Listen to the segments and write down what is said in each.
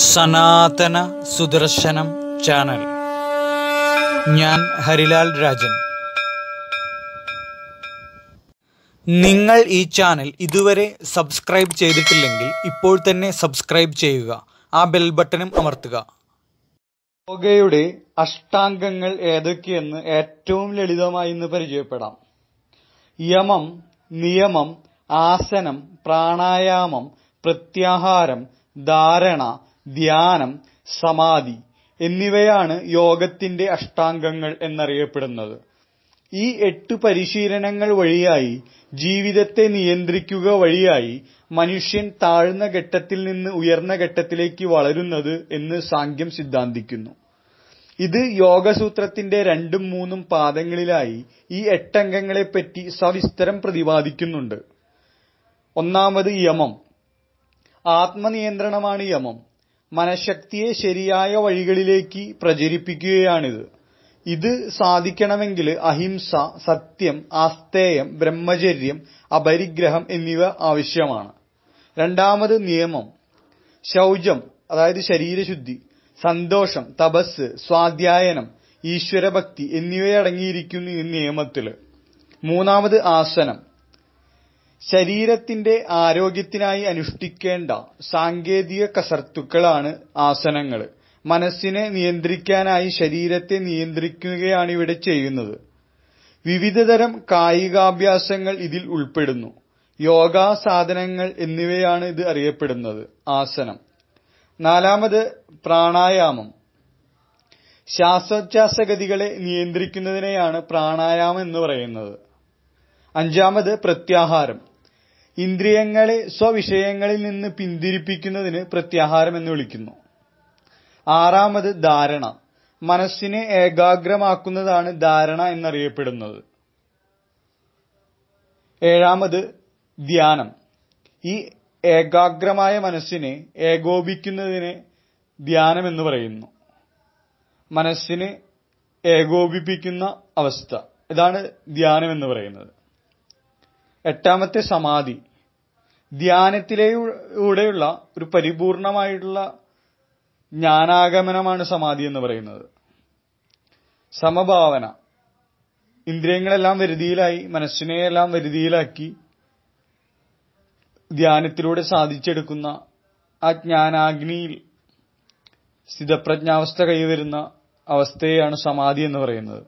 സനാതന സുദർശനം ചാനൽ ഞാൻ ഹരിലാൽ രാജൻ നിങ്ങൾ ഈ ചാനൽ ഇതുവരെ സബ്സ്ക്രൈബ് ചെയ്തിട്ടില്ലെങ്കിൽ ഇപ്പോൾ തന്നെ സബ്സ്ക്രൈബ് ചെയ്യുക ആ ബെൽ ബട്ടണും അമർത്തുക യോഗയുടെ അഷ്ടാംഗങ്ങൾ ഏതൊക്കെയെന്ന് ഏറ്റവും ലളിതമായി ഇന്ന് പരിചയപ്പെടാം യമം നിയമം ആസനം പ്രാണായാമം പ്രത്യാഹാരം ധാരണ ധ്യാനം സമാധി എന്നിവയാണ് യോഗത്തിന്റെ അഷ്ടാംഗങ്ങൾ എന്നറിയപ്പെടുന്നത് ഈ എട്ട് പരിശീലനങ്ങൾ വഴിയായി ജീവിതത്തെ നിയന്ത്രിക്കുക വഴിയായി മനുഷ്യൻ താഴ്ന്ന ഘട്ടത്തിൽ നിന്ന് ഉയർന്ന ഘട്ടത്തിലേക്ക് വളരുന്നത് എന്ന് സാഖ്യം സിദ്ധാന്തിക്കുന്നു ഇത് യോഗസൂത്രത്തിന്റെ രണ്ടും മൂന്നും പാദങ്ങളിലായി ഈ എട്ടംഗങ്ങളെപ്പറ്റി സവിസ്തരം പ്രതിപാദിക്കുന്നുണ്ട് ഒന്നാമത് യമം ആത്മനിയന്ത്രണമാണ് യമം മനഃശക്തിയെ ശരിയായ വഴികളിലേക്ക് പ്രചരിപ്പിക്കുകയാണിത് ഇത് സാധിക്കണമെങ്കിൽ അഹിംസ സത്യം ആസ്തേയം ബ്രഹ്മചര്യം അപരിഗ്രഹം എന്നിവ ആവശ്യമാണ് രണ്ടാമത് നിയമം ശൗചം അതായത് ശരീരശുദ്ധി സന്തോഷം തപസ് സ്വാധ്യായനം ഈശ്വരഭക്തി എന്നിവയടങ്ങിയിരിക്കുന്നു ഈ നിയമത്തിൽ മൂന്നാമത് ആസനം ശരീരത്തിന്റെ ആരോഗ്യത്തിനായി അനുഷ്ഠിക്കേണ്ട സാങ്കേതിക കസർത്തുക്കളാണ് ആസനങ്ങൾ മനസ്സിനെ നിയന്ത്രിക്കാനായി ശരീരത്തെ നിയന്ത്രിക്കുകയാണ് ഇവിടെ ചെയ്യുന്നത് വിവിധതരം കായികാഭ്യാസങ്ങൾ ഇതിൽ ഉൾപ്പെടുന്നു യോഗാ സാധനങ്ങൾ എന്നിവയാണ് ഇത് അറിയപ്പെടുന്നത് ആസനം നാലാമത് പ്രാണായാമം ശ്വാസോച്ഛാസഗതികളെ നിയന്ത്രിക്കുന്നതിനെയാണ് പ്രാണായാമം എന്ന് പറയുന്നത് അഞ്ചാമത് പ്രത്യാഹാരം ഇന്ദ്രിയങ്ങളെ സ്വവിഷയങ്ങളിൽ നിന്ന് പിന്തിരിപ്പിക്കുന്നതിന് പ്രത്യാഹാരം എന്ന് വിളിക്കുന്നു ആറാമത് ധാരണ മനസ്സിനെ ഏകാഗ്രമാക്കുന്നതാണ് ധാരണ എന്നറിയപ്പെടുന്നത് ഏഴാമത് ധ്യാനം ഈ ഏകാഗ്രമായ മനസ്സിനെ ഏകോപിക്കുന്നതിന് ധ്യാനം എന്ന് പറയുന്നു മനസ്സിനെ ഏകോപിപ്പിക്കുന്ന അവസ്ഥ ഇതാണ് ധ്യാനം എന്ന് പറയുന്നത് എട്ടാമത്തെ സമാധി ധ്യാനത്തിലൂടെയുള്ള ഒരു പരിപൂർണമായിട്ടുള്ള ജ്ഞാനാഗമനമാണ് സമാധി എന്ന് പറയുന്നത് സമഭാവന ഇന്ദ്രിയങ്ങളെല്ലാം വരുതിയിലായി മനസ്സിനെയെല്ലാം വരുതിയിലാക്കി ധ്യാനത്തിലൂടെ സാധിച്ചെടുക്കുന്ന ആ ജ്ഞാനാഗ്നിയിൽ സ്ഥിതപ്രജ്ഞാവസ്ഥ കൈവരുന്ന അവസ്ഥയാണ് സമാധി എന്ന് പറയുന്നത്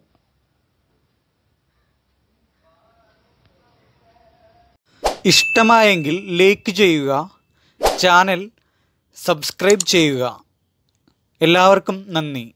ഇഷ്ടമായെങ്കിൽ ലൈക്ക് ചെയ്യുക ചാനൽ സബ്സ്ക്രൈബ് ചെയ്യുക എല്ലാവർക്കും നന്ദി